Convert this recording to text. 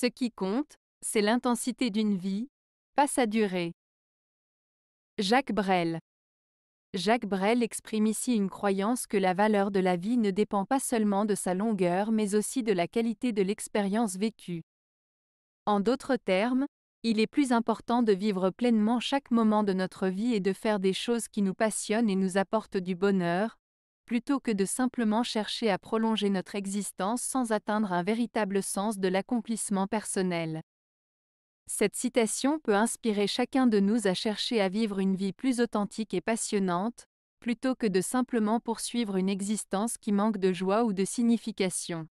Ce qui compte, c'est l'intensité d'une vie, pas sa durée. Jacques Brel Jacques Brel exprime ici une croyance que la valeur de la vie ne dépend pas seulement de sa longueur mais aussi de la qualité de l'expérience vécue. En d'autres termes, il est plus important de vivre pleinement chaque moment de notre vie et de faire des choses qui nous passionnent et nous apportent du bonheur, plutôt que de simplement chercher à prolonger notre existence sans atteindre un véritable sens de l'accomplissement personnel. Cette citation peut inspirer chacun de nous à chercher à vivre une vie plus authentique et passionnante, plutôt que de simplement poursuivre une existence qui manque de joie ou de signification.